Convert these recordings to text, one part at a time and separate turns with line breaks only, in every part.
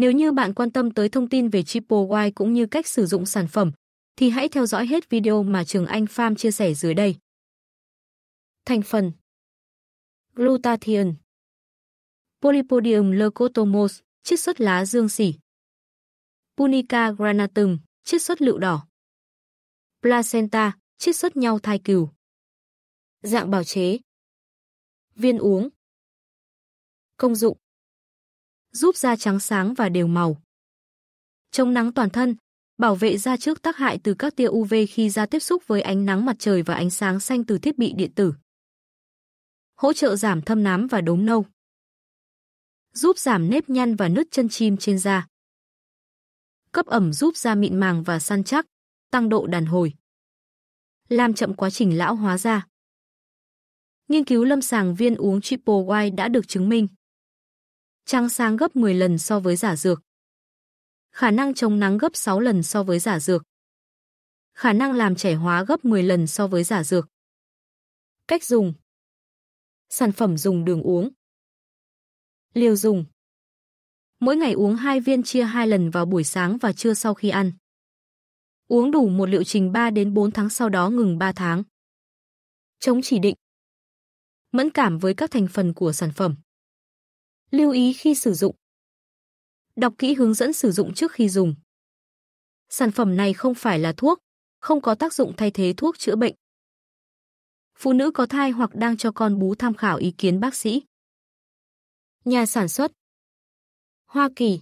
Nếu như bạn quan tâm tới thông tin về Triple Y cũng như cách sử dụng sản phẩm, thì hãy theo dõi hết video mà Trường Anh Farm chia sẻ dưới đây.
Thành phần Glutathione Polypodium leucotomos, chiết xuất lá dương xỉ Punica granatum, chiết xuất lựu đỏ Placenta, chiết xuất nhau thai cừu Dạng bào chế Viên uống Công dụng giúp da trắng sáng và đều màu. Chống nắng toàn thân, bảo vệ da trước tác hại từ các tia UV khi da tiếp xúc với ánh nắng mặt trời và ánh sáng xanh từ thiết bị điện tử. Hỗ trợ giảm thâm nám và đốm nâu. Giúp giảm nếp nhăn và nứt chân chim trên da. Cấp ẩm giúp da mịn màng và săn chắc, tăng độ đàn hồi. Làm chậm quá trình lão hóa da. Nghiên cứu lâm sàng viên uống Triple Y đã được chứng minh trăng sang gấp 10 lần so với giả dược. Khả năng chống nắng gấp 6 lần so với giả dược. Khả năng làm trẻ hóa gấp 10 lần so với giả dược. Cách dùng Sản phẩm dùng đường uống Liều dùng Mỗi ngày uống 2 viên chia 2 lần vào buổi sáng và trưa sau khi ăn. Uống đủ một liệu trình 3 đến 4 tháng sau đó ngừng 3 tháng. Chống chỉ định Mẫn cảm với các thành phần của sản phẩm Lưu ý khi sử dụng. Đọc kỹ hướng dẫn sử dụng trước khi dùng. Sản phẩm này không phải là thuốc, không có tác dụng thay thế thuốc chữa bệnh. Phụ nữ có thai hoặc đang cho con bú tham khảo ý kiến bác sĩ. Nhà sản xuất Hoa Kỳ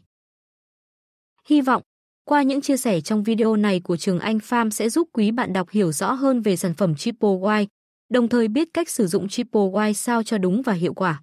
Hy vọng, qua những chia sẻ
trong video này của Trường Anh Farm sẽ giúp quý bạn đọc hiểu rõ hơn về sản phẩm Triple Y, đồng thời biết cách sử dụng Triple Y sao cho đúng và hiệu quả.